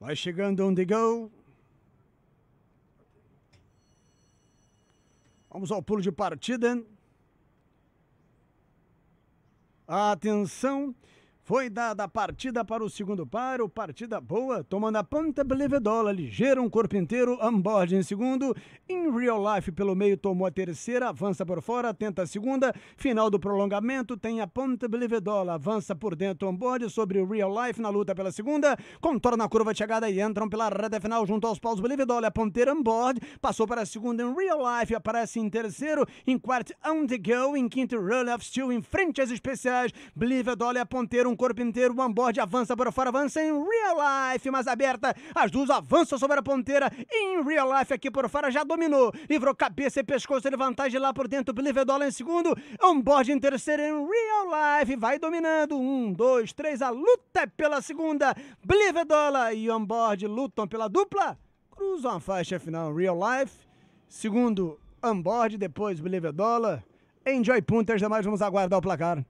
Vai chegando onde the go. Vamos ao pulo de partida. Atenção. Foi dada a partida para o segundo paro, partida boa, tomando a ponta Blevedola, ligeira, um corpo inteiro, Ambord em segundo, In Real Life pelo meio tomou a terceira, avança por fora, tenta a segunda, final do prolongamento, tem a ponta Blevedola, avança por dentro, Ambord sobre o Real Life na luta pela segunda, contorna a curva de chegada e entram pela reta final junto aos paus Blevedola, a ponteira Ambord, passou para a segunda em Real Life, aparece em terceiro, em quarto On The Go, em quinto Roll of Steel, em frente às especiais, Blevedola é a ponteira, um corpo inteiro, o onboard avança para fora, avança em real life, mais aberta, as duas avançam sobre a ponteira, em real life aqui por fora, já dominou, livrou cabeça e pescoço, ele vantagem lá por dentro, Believe Dollar em segundo, onboard em terceiro, em real life, vai dominando, um, dois, três, a luta é pela segunda, Believe Dollar e onboard lutam pela dupla, cruzam a faixa final, real life, segundo, onboard, depois Believer Dollar, Enjoy Punters, demais vamos aguardar o placar.